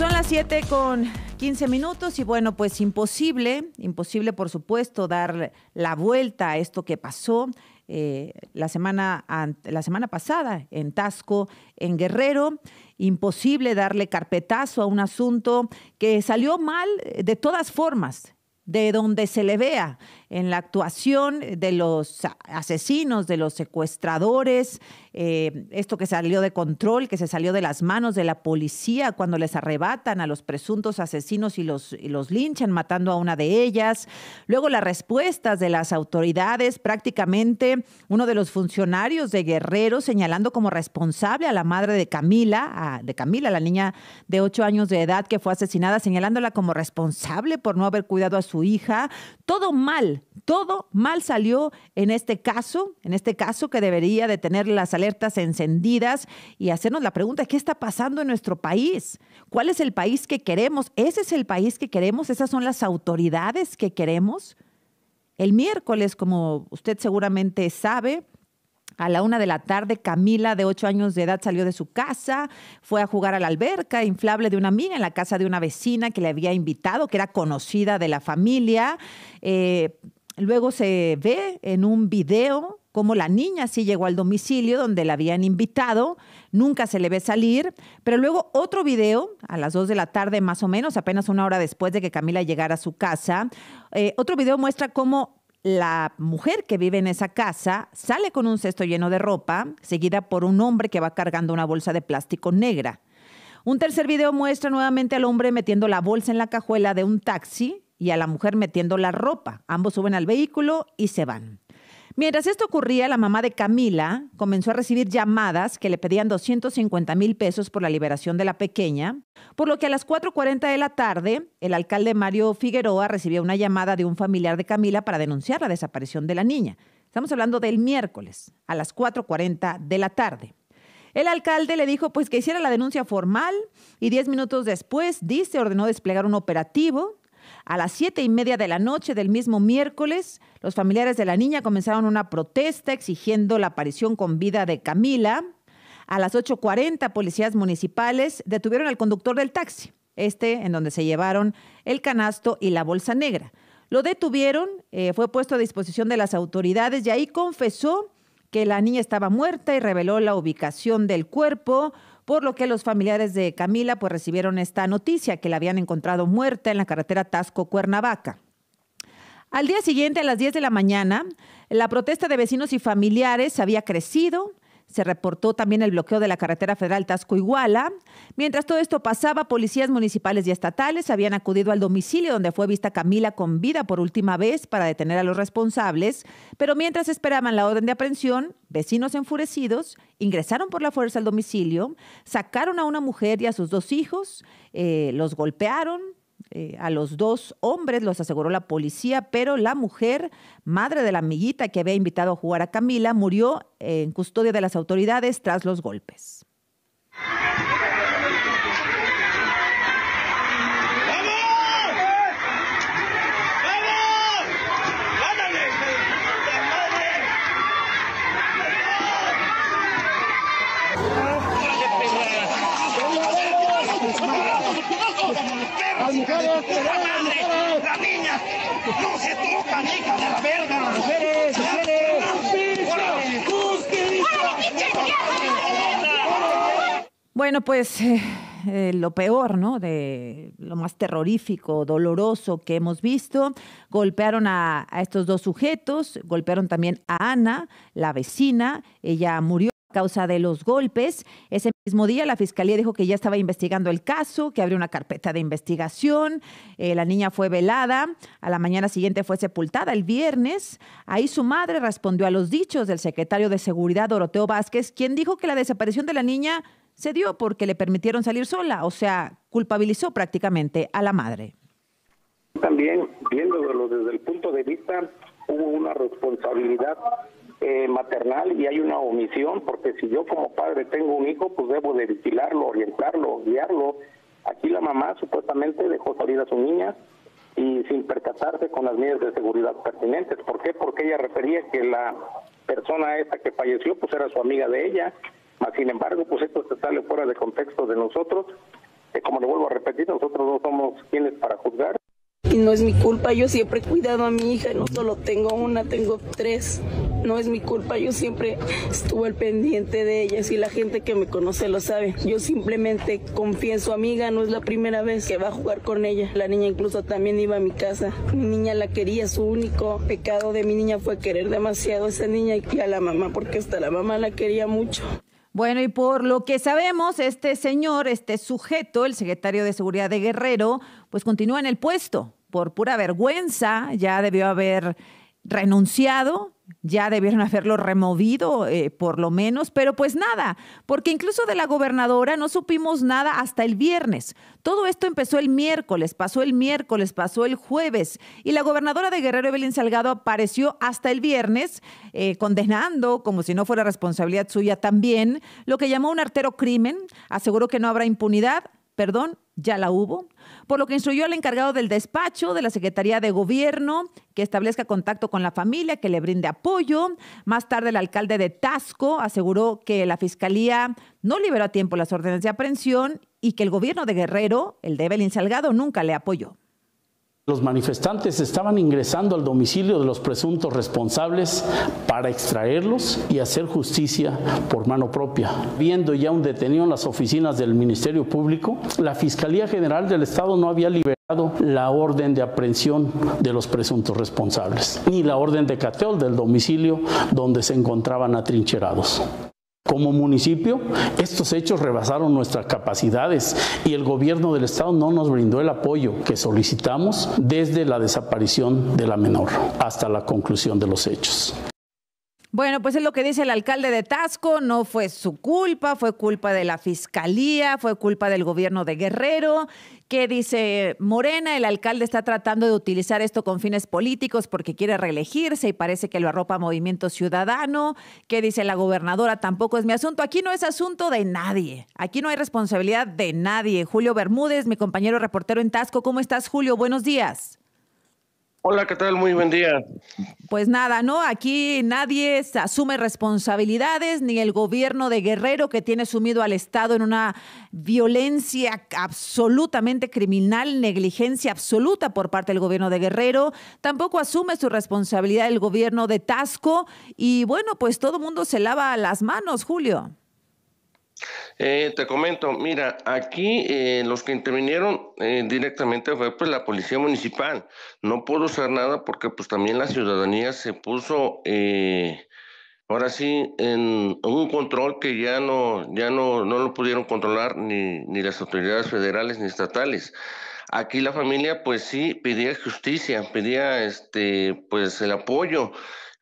Son las 7 con 15 minutos y bueno, pues imposible, imposible por supuesto dar la vuelta a esto que pasó eh, la, semana, la semana pasada en Tasco, en Guerrero. Imposible darle carpetazo a un asunto que salió mal eh, de todas formas, de donde se le vea en la actuación de los asesinos, de los secuestradores, eh, esto que salió de control, que se salió de las manos de la policía cuando les arrebatan a los presuntos asesinos y los, linchan matando a una de ellas. Luego las respuestas de las autoridades, prácticamente uno de los funcionarios de Guerrero señalando como responsable a la madre de Camila, a, de Camila, la niña de 8 años de edad que fue asesinada, señalándola como responsable por no haber cuidado a su hija. Todo mal todo mal salió en este caso, en este caso que debería de tener las alertas encendidas y hacernos la pregunta, ¿qué está pasando en nuestro país? ¿Cuál es el país que queremos? ¿Ese es el país que queremos? ¿Esas son las autoridades que queremos? El miércoles, como usted seguramente sabe, a la una de la tarde, Camila, de ocho años de edad, salió de su casa, fue a jugar a la alberca inflable de una amiga en la casa de una vecina que le había invitado, que era conocida de la familia. Eh, Luego se ve en un video cómo la niña sí llegó al domicilio donde la habían invitado, nunca se le ve salir, pero luego otro video, a las 2 de la tarde más o menos, apenas una hora después de que Camila llegara a su casa, eh, otro video muestra cómo la mujer que vive en esa casa sale con un cesto lleno de ropa, seguida por un hombre que va cargando una bolsa de plástico negra. Un tercer video muestra nuevamente al hombre metiendo la bolsa en la cajuela de un taxi y a la mujer metiendo la ropa. Ambos suben al vehículo y se van. Mientras esto ocurría, la mamá de Camila comenzó a recibir llamadas que le pedían 250 mil pesos por la liberación de la pequeña, por lo que a las 4.40 de la tarde, el alcalde Mario Figueroa recibió una llamada de un familiar de Camila para denunciar la desaparición de la niña. Estamos hablando del miércoles, a las 4.40 de la tarde. El alcalde le dijo pues que hiciera la denuncia formal y 10 minutos después, dice, ordenó desplegar un operativo a las siete y media de la noche del mismo miércoles, los familiares de la niña comenzaron una protesta exigiendo la aparición con vida de Camila. A las 8.40, policías municipales detuvieron al conductor del taxi, este en donde se llevaron el canasto y la bolsa negra. Lo detuvieron, eh, fue puesto a disposición de las autoridades y ahí confesó que la niña estaba muerta y reveló la ubicación del cuerpo por lo que los familiares de Camila pues recibieron esta noticia que la habían encontrado muerta en la carretera Tasco-Cuernavaca. Al día siguiente, a las 10 de la mañana, la protesta de vecinos y familiares había crecido se reportó también el bloqueo de la carretera federal Tasco-Iguala. Mientras todo esto pasaba, policías municipales y estatales habían acudido al domicilio donde fue vista Camila con vida por última vez para detener a los responsables, pero mientras esperaban la orden de aprehensión, vecinos enfurecidos ingresaron por la fuerza al domicilio, sacaron a una mujer y a sus dos hijos, eh, los golpearon, eh, a los dos hombres, los aseguró la policía, pero la mujer, madre de la amiguita que había invitado a jugar a Camila, murió en custodia de las autoridades tras los golpes. madre! ¡La niña no se toca, hija de la verga! Bueno, pues eh, eh, lo peor, ¿no? De lo más terrorífico, doloroso que hemos visto. Golpearon a, a estos dos sujetos, golpearon también a Ana, la vecina. Ella murió causa de los golpes. Ese mismo día la fiscalía dijo que ya estaba investigando el caso, que abrió una carpeta de investigación. Eh, la niña fue velada, a la mañana siguiente fue sepultada el viernes. Ahí su madre respondió a los dichos del secretario de Seguridad Doroteo Vázquez, quien dijo que la desaparición de la niña se dio porque le permitieron salir sola, o sea, culpabilizó prácticamente a la madre. También, viéndolo desde el punto de vista, hubo una responsabilidad eh, maternal y hay una omisión, porque si yo como padre tengo un hijo, pues debo de vigilarlo, orientarlo, guiarlo. Aquí la mamá supuestamente dejó salida a su niña y sin percatarse con las medidas de seguridad pertinentes. ¿Por qué? Porque ella refería que la persona esta que falleció pues era su amiga de ella, mas sin embargo pues esto se sale fuera de contexto de nosotros. Eh, como lo vuelvo a repetir, nosotros no somos quienes para juzgar. Y no es mi culpa, yo siempre he cuidado a mi hija, no solo tengo una, tengo tres. No es mi culpa, yo siempre estuve al pendiente de ellas y la gente que me conoce lo sabe. Yo simplemente confié en su amiga, no es la primera vez que va a jugar con ella. La niña incluso también iba a mi casa. Mi niña la quería, su único pecado de mi niña fue querer demasiado a esa niña y a la mamá, porque hasta la mamá la quería mucho. Bueno, y por lo que sabemos, este señor, este sujeto, el secretario de Seguridad de Guerrero, pues continúa en el puesto. Por pura vergüenza, ya debió haber renunciado, ya debieron hacerlo removido eh, por lo menos, pero pues nada, porque incluso de la gobernadora no supimos nada hasta el viernes. Todo esto empezó el miércoles, pasó el miércoles, pasó el jueves, y la gobernadora de Guerrero Evelyn Salgado apareció hasta el viernes eh, condenando, como si no fuera responsabilidad suya también, lo que llamó un artero crimen, aseguró que no habrá impunidad, perdón, ya la hubo por lo que instruyó al encargado del despacho de la Secretaría de Gobierno que establezca contacto con la familia, que le brinde apoyo. Más tarde, el alcalde de Tasco aseguró que la Fiscalía no liberó a tiempo las órdenes de aprehensión y que el gobierno de Guerrero, el de Evelyn Salgado, nunca le apoyó. Los manifestantes estaban ingresando al domicilio de los presuntos responsables para extraerlos y hacer justicia por mano propia. Viendo ya un detenido en las oficinas del Ministerio Público, la Fiscalía General del Estado no había liberado la orden de aprehensión de los presuntos responsables, ni la orden de cateo del domicilio donde se encontraban atrincherados. Como municipio, estos hechos rebasaron nuestras capacidades y el gobierno del estado no nos brindó el apoyo que solicitamos desde la desaparición de la menor hasta la conclusión de los hechos. Bueno, pues es lo que dice el alcalde de Tasco, no fue su culpa, fue culpa de la fiscalía, fue culpa del gobierno de Guerrero, que dice Morena, el alcalde está tratando de utilizar esto con fines políticos porque quiere reelegirse y parece que lo arropa Movimiento Ciudadano, que dice la gobernadora, tampoco es mi asunto, aquí no es asunto de nadie, aquí no hay responsabilidad de nadie. Julio Bermúdez, mi compañero reportero en Tasco, ¿cómo estás Julio? Buenos días. Hola, ¿qué tal? Muy buen día. Pues nada, ¿no? Aquí nadie asume responsabilidades, ni el gobierno de Guerrero que tiene sumido al Estado en una violencia absolutamente criminal, negligencia absoluta por parte del gobierno de Guerrero. Tampoco asume su responsabilidad el gobierno de Tasco. Y bueno, pues todo mundo se lava las manos, Julio. Eh, te comento, mira, aquí eh, los que intervinieron eh, directamente fue pues la policía municipal. No pudo hacer nada porque pues también la ciudadanía se puso eh, ahora sí en un control que ya no ya no, no lo pudieron controlar ni, las autoridades federales ni estatales. Aquí la familia pues sí pedía justicia, pedía este pues el apoyo.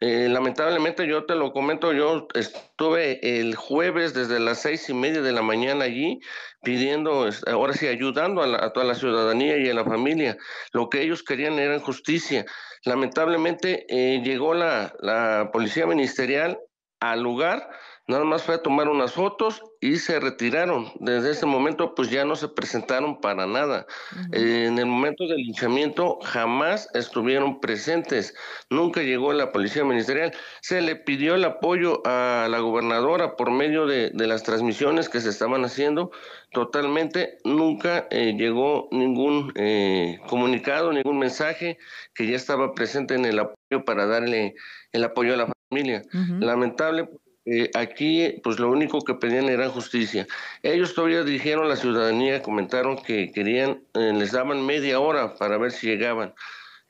Eh, lamentablemente yo te lo comento, yo estuve el jueves desde las seis y media de la mañana allí pidiendo, ahora sí, ayudando a, toda la ciudadanía y a la familia. Lo que ellos querían era justicia. Lamentablemente eh, llegó la policía ministerial al lugar, Nada más fue a tomar unas fotos y se retiraron. Desde ese momento, pues ya no se presentaron para nada. en el momento del linchamiento jamás estuvieron presentes. Nunca llegó la policía ministerial. Se le pidió el apoyo a la gobernadora por medio de, las transmisiones que se estaban haciendo. Totalmente nunca eh, llegó ningún eh, comunicado, ningún mensaje que ya estaba presente en el apoyo para darle el apoyo a la familia. Lamentable eh, aquí, pues lo único que pedían era justicia. Ellos todavía dijeron la ciudadanía, comentaron que querían, eh, les daban media hora para ver si llegaban.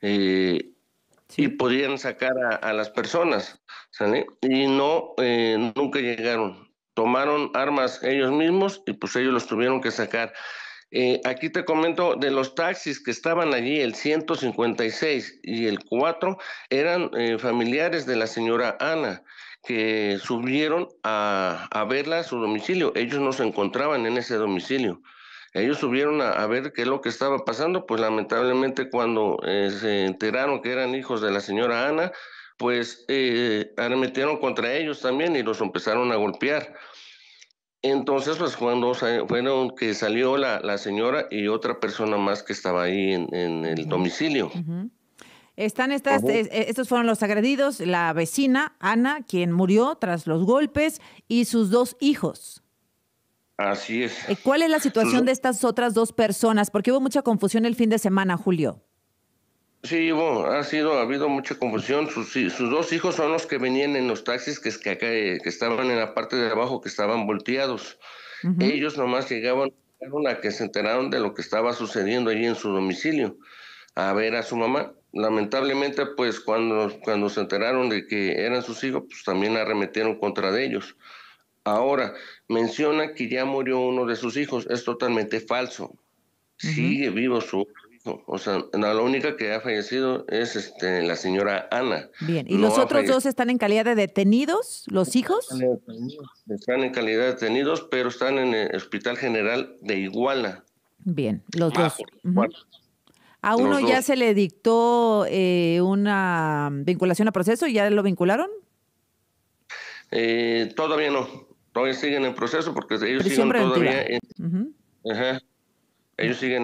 Eh, y podían sacar a, las personas, Y no, nunca llegaron. Tomaron armas ellos mismos y pues ellos los tuvieron que sacar. aquí te comento de los taxis que estaban allí, el 156 y el 4, eran familiares de la señora Ana que subieron a, verla a su domicilio. Ellos no se encontraban en ese domicilio. Ellos subieron a, ver qué es lo que estaba pasando, pues lamentablemente cuando eh, se enteraron que eran hijos de la señora Ana, pues eh, arremetieron contra ellos también y los empezaron a golpear. Entonces, pues cuando fueron que salió la, la señora y otra persona más que estaba ahí en, el domicilio. Están estas, estos fueron los agredidos, la vecina Ana, quien murió tras los golpes, y sus dos hijos. Así es. Eh, ¿Cuál es la situación de estas otras dos personas? Porque hubo mucha confusión el fin de semana, Julio. Sí, ha sido, ha habido mucha confusión. Sus, dos hijos son los que venían en los taxis que, acá, eh, que estaban en la parte de abajo, que estaban volteados. Ellos nomás llegaban a que se enteraron de lo que estaba sucediendo allí en su domicilio a ver a su mamá lamentablemente, pues cuando, cuando se enteraron de que eran sus hijos, pues también arremetieron contra de ellos. Ahora, menciona que ya murió uno de sus hijos, es totalmente falso. Sigue vivo su hijo. O sea, la única que ha fallecido es este, la señora Ana. Bien, ¿y los otros dos están en calidad de detenidos, los hijos? Están en calidad de detenidos, pero están en el Hospital General de Iguala. Bien, los dos. Ah, ¿A uno ya se le dictó eh, una vinculación a proceso y ya lo vincularon? Eh, todavía no. Todavía siguen en proceso porque ellos siguen todavía. En...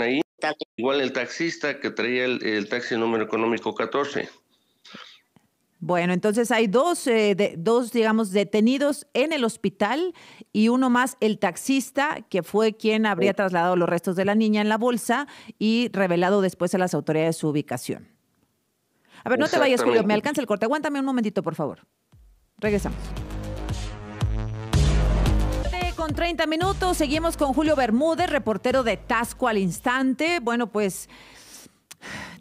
ahí. Igual el taxista que traía el, el taxi número económico 14. Bueno, entonces hay dos, eh, dos, digamos, detenidos en el hospital y uno más, el taxista, que fue quien habría trasladado los restos de la niña en la bolsa y revelado después a las autoridades su ubicación. A ver, no te vayas, Julio, me alcanza el corte. Aguántame un momentito, por favor. Regresamos con 30 minutos. Seguimos con Julio Bermúdez, reportero de Tasco al Instante. Bueno, pues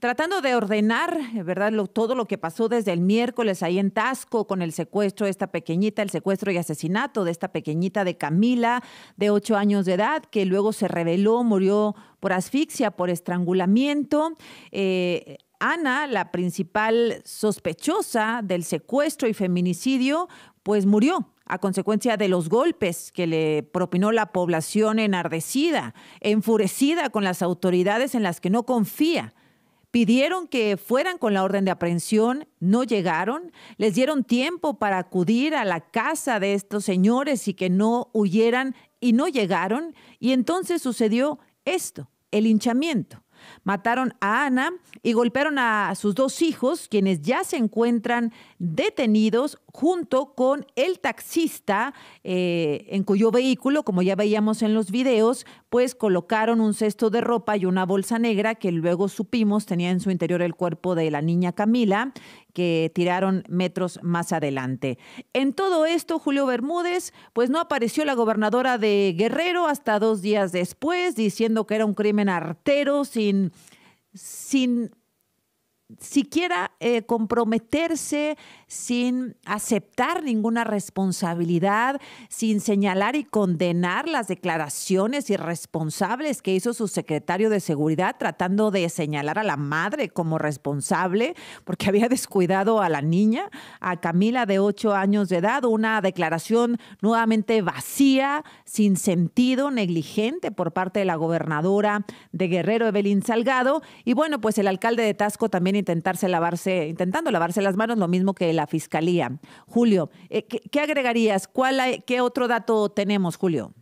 tratando de ordenar, ¿verdad? todo lo que pasó desde el miércoles ahí en Tasco con el secuestro de esta pequeñita, el secuestro y asesinato de esta pequeñita de Camila, de ocho años de edad, que luego se reveló, murió por asfixia, por estrangulamiento. Eh, Ana, la principal sospechosa del secuestro y feminicidio, pues murió a consecuencia de los golpes que le propinó la población enardecida, enfurecida con las autoridades en las que no confía. Pidieron que fueran con la orden de aprehensión, no llegaron, les dieron tiempo para acudir a la casa de estos señores y que no huyeran y no llegaron. Y entonces sucedió esto, el hinchamiento. Mataron a Ana y golpearon a sus dos hijos, quienes ya se encuentran detenidos junto con el taxista eh, en cuyo vehículo, como ya veíamos en los videos, pues colocaron un cesto de ropa y una bolsa negra que luego supimos tenía en su interior el cuerpo de la niña Camila, que tiraron metros más adelante. En todo esto, Julio Bermúdez, pues no apareció la gobernadora de Guerrero hasta dos días después, diciendo que era un crimen artero sin sin, siquiera eh, comprometerse sin aceptar ninguna responsabilidad, sin señalar y condenar las declaraciones irresponsables que hizo su secretario de Seguridad tratando de señalar a la madre como responsable porque había descuidado a la niña, a Camila de ocho años de edad, una declaración nuevamente vacía, sin sentido, negligente por parte de la gobernadora de Guerrero, Evelyn Salgado. Y bueno, pues el alcalde de Tasco también intentarse lavarse, intentando lavarse las manos, lo mismo que la fiscalía. Julio, eh, ¿qué, agregarías? ¿Cuál ¿Qué otro dato tenemos, Julio?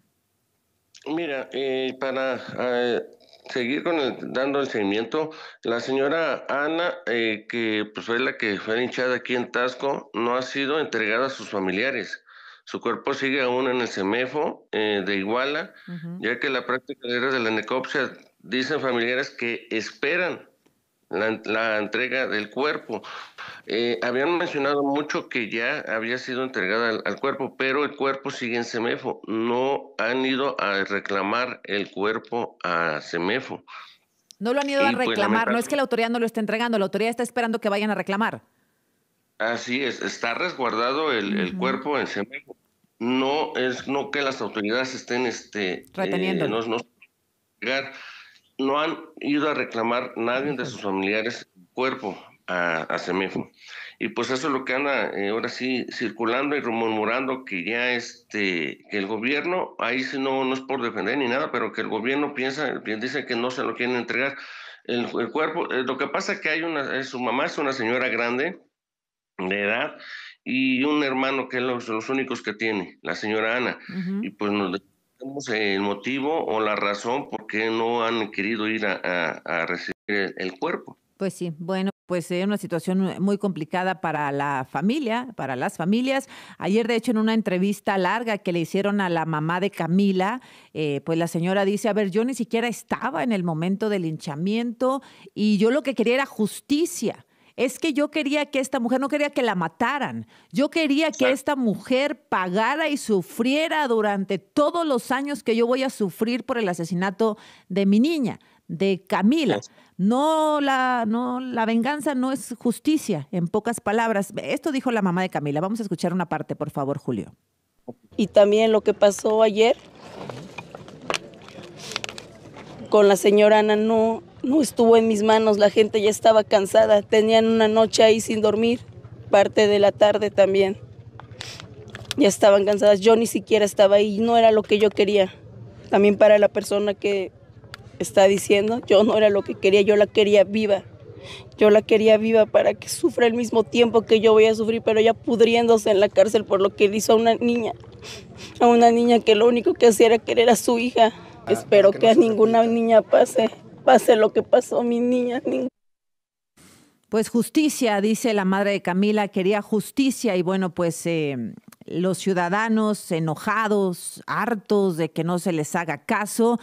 Mira, eh, para eh, seguir con dando el seguimiento, la señora Ana, que pues, fue la que fue hinchada aquí en Tasco, no ha sido entregada a sus familiares. Su cuerpo sigue aún en el CEMEFO de Iguala, ya que la práctica de la necopsia dicen familiares que esperan la, entrega del cuerpo. Eh, habían mencionado mucho que ya había sido entregada al, cuerpo, pero el cuerpo sigue en Semefo. No han ido a reclamar el cuerpo a Semefo. No lo han ido a pues, reclamar. no es que la autoridad no lo esté entregando, la autoridad está esperando que vayan a reclamar. Así es, está resguardado el, cuerpo en Semefo. No es no que las autoridades estén este, reteniendo. Eh, no han ido a reclamar nadie de sus familiares cuerpo a, a Y pues eso es lo que anda eh, ahora sí circulando y rumorando que ya este, que el gobierno, ahí sí no, no es por defender ni nada, pero que el gobierno piensa, dice que no se lo quieren entregar. El, cuerpo, eh, lo que pasa es que hay una, eh, su mamá es una señora grande de edad y un hermano que es los, los únicos que tiene, la señora Ana. Y pues nos el motivo o la razón por qué no han querido ir a, recibir el, cuerpo. Pues sí, bueno pues es una situación muy complicada para la familia, para las familias. Ayer, de hecho, en una entrevista larga que le hicieron a la mamá de Camila, eh, pues la señora dice, a ver, yo ni siquiera estaba en el momento del hinchamiento y yo lo que quería era justicia es que yo quería que esta mujer, no quería que la mataran, yo quería que esta mujer pagara y sufriera durante todos los años que yo voy a sufrir por el asesinato de mi niña, de Camila. No la, no, la venganza no es justicia, en pocas palabras. Esto dijo la mamá de Camila. Vamos a escuchar una parte, por favor, Julio. Y también lo que pasó ayer con la señora Ana no estuvo en mis manos, la gente ya estaba cansada, tenían una noche ahí sin dormir, parte de la tarde también. Ya estaban cansadas, yo ni siquiera estaba ahí, no era lo que yo quería. También para la persona que está diciendo, yo no era lo que quería, yo la quería viva. Yo la quería viva para que sufra el mismo tiempo que yo voy a sufrir, pero ya pudriéndose en la cárcel por lo que hizo a una niña, a una niña que lo único que hacía era querer a su hija. Ah, Espero que, a ninguna niña pase pase lo que pasó mi niña. Pues justicia, dice la madre de Camila, quería justicia y bueno, pues eh, los ciudadanos enojados, hartos de que no se les haga caso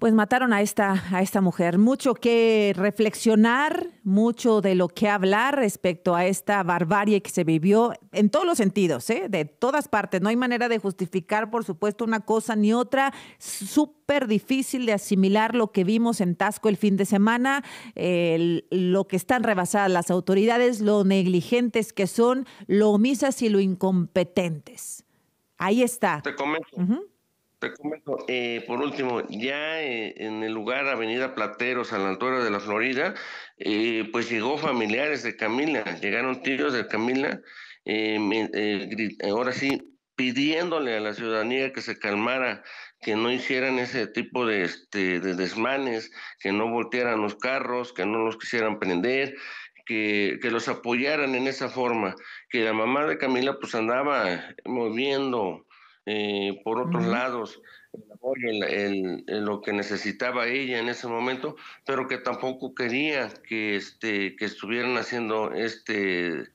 pues mataron a esta, a esta mujer. Mucho que reflexionar, mucho de lo que hablar respecto a esta barbarie que se vivió en todos los sentidos, ¿eh? de todas partes. No hay manera de justificar, por supuesto, una cosa ni otra. Súper difícil de asimilar lo que vimos en Tasco el fin de semana, lo que están rebasadas las autoridades, lo negligentes que son, lo omisas y lo incompetentes. Ahí está. Te eh, por último, ya eh, en el lugar Avenida Plateros, a la altura de la Florida, eh, pues llegó familiares de Camila, llegaron tíos de Camila, ahora sí, pidiéndole a la ciudadanía que se calmara, que no hicieran ese tipo de, este, de desmanes, que no voltearan los carros, que no los quisieran prender, que, que, los apoyaran en esa forma, que la mamá de Camila pues andaba moviendo eh, por otros lados, el lo que necesitaba ella en ese momento, pero que tampoco quería que, este, que estuvieran haciendo este,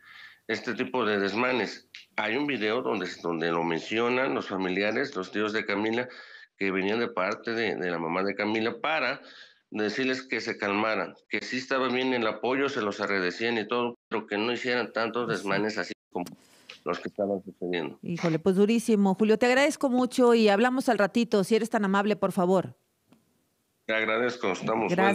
este tipo de desmanes. Hay un video donde, donde lo mencionan los familiares, los tíos de Camila, que venían de parte de, de la mamá de Camila para decirles que se calmaran, que sí estaba bien el apoyo, se los agradecían y todo, pero que no hicieran tantos pues desmanes así como los que estaban sucediendo. Híjole, pues durísimo. Julio, te agradezco mucho y hablamos al ratito, si eres tan amable, por favor. Te agradezco, estamos. bien.